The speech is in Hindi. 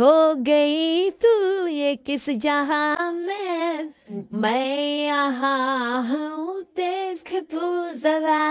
खो गई तू ये किस जहां में मैं यहाँ हूँ देख तू जरा